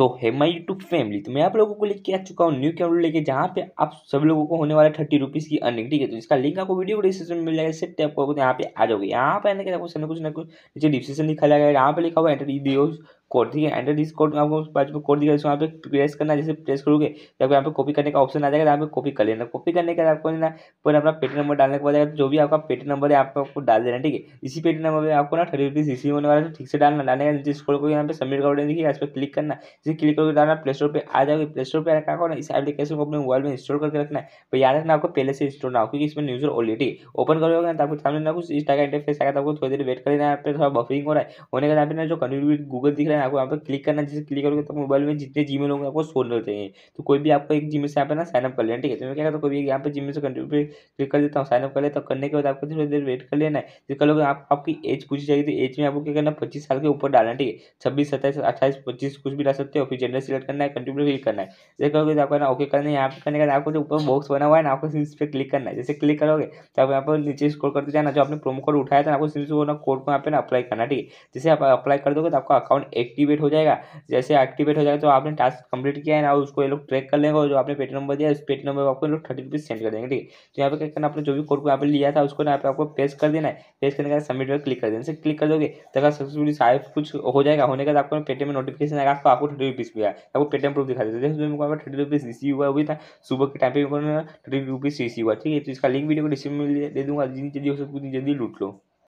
सो है my YouTube family तो मैं आप लोगों को लेके आ चुका हूँ न्यू कैमरा लेके जहाँ पे आप सब लोगों को होने वाला थर्टी रुपीज़ की अर्निंग ठीक है तो इसका लिंक आपको वीडियो को डिस्क्रिप्शन में मिल जाएगा सिर्फ टैप करोगे तो यहाँ पे आ जाओगे यहाँ पे आने के आपको सामने कुछ ना कुछ नीचे डिस्क्रिप्शन लिखा जाएगा यहाँ पे लिखा हुआ एंटर दी कोड ठीक है एंटर दिस कोड आपको बाजू में कोड दिखा वहाँ पे प्रेस करना जैसे प्रेस करोगे तो यहाँ पे कॉपी करने का ऑप्शन आ जाएगा यहाँ पे कॉपी कर लेना कॉपी करने के बाद आपको ना पर अपना पेटी नंबर डालने के बाद जो भी आपका पेटी नंबर है आपको आपको डाल देना ठीक है इसी पेटी नंबर में आपको ना थर्टी रुपीज़ रिसीव होने वाला है तो ठीक से डालना डालने का जिस कोड को यहाँ पे सबमिट कर देखिए इस पर क्लिक करना जैसे क्लिक करके डालना प्ले स्टोर पर आ जाओगे प्ले स्टोर पर क्या करना इस एप्लीकेशन को अपने मोबाइल में इंस्टॉल करके रखना है याद रखना आपको पहले से इंस्टॉल ना हो क्योंकि इसमें न्यूज ऑलरेडी ओपन करोगे तो आपको सामने ना कुछ इस टाइप का इंटरफेस आएगा तो आपको थोड़ी देर वेट करना है यहाँ थोड़ा बफरिंग हो रहा है होने के बाद जो कन्वीट गूगल दिख रहा है है आपको यहाँ पर क्लिक करना जैसे क्लिक करोगे तो मोबाइल में जितने जी मेल होंगे आपको सोल मिल जाएंगे तो कोई भी आपको एक जी से यहाँ पर ना साइनअप कर लेना ठीक है तो मैं क्या करता हूँ कोई यहाँ पर जी से कंट्री पर क्लिक कर देता हूँ साइनअप कर लेता हूँ करने के बाद आपको थोड़ी देर वेट कर लेना है तो कल आप आपकी एज पूछी जाएगी तो एज में आपको क्या करना पच्चीस साल के ऊपर डालना ठीक है छब्बीस सत्ताईस अट्ठाईस पच्चीस कुछ भी डाल सकते हो फिर जेंडर सिलेक्ट करना है कंट्री क्लिक करना है जैसे करोगे तो आपको ना ओके करना है यहाँ पर करने के बाद आपको जो ऊपर बॉक्स बना हुआ है ना आपको इस पर क्लिक करना है जैसे क्लिक करोगे तो आप यहाँ पर नीचे स्क्रॉल करते जाना जो आपने प्रोमो कोड उठाया था आपको सिर्फ वो कोड को यहाँ पे ना अप्लाई करना ठीक है जैसे आप अप्लाई कर दोगे तो आपका अकाउंट एक एक्टिवेट हो जाएगा जैसे एक्टिवेट हो जाएगा तो आपने टास्क कंप्लीट किया है ना उसको ये लोग ट्रैक कर लेंगे और जो आपने पेटी नंबर दिया उस पेटी नंबर आपको लोग थर्टी रुपीज़ सेंड कर देंगे ठीक है तो यहाँ पे क्या करना आपने जो भी कोड को यहाँ पर लिया था उसको यहाँ पे आपको पेस्ट कर देना है पेस्ट करने के बाद सबमिट पर क्लिक कर देना क्लिक कर दोगे तो अगर सक्सेसफुल साइड कुछ हो जाएगा होने के बाद आपको पेटीएम में नोटिफिकेशन आएगा आपको आपको थर्टी रुपीज़ भी आया आपको पेटीएम प्रूफ दिखा देते हैं मेरे थर्टी रुपीज़ रिसीव हुआ हुई था सुबह के टाइम पर थर्टी रुपीज़ रिसीव हुआ ठीक है तो इसका लिंक वीडियो को डिस्क्रिप्शन में दे दूंगा जितनी जल्दी हो सकती जल्दी लूट लो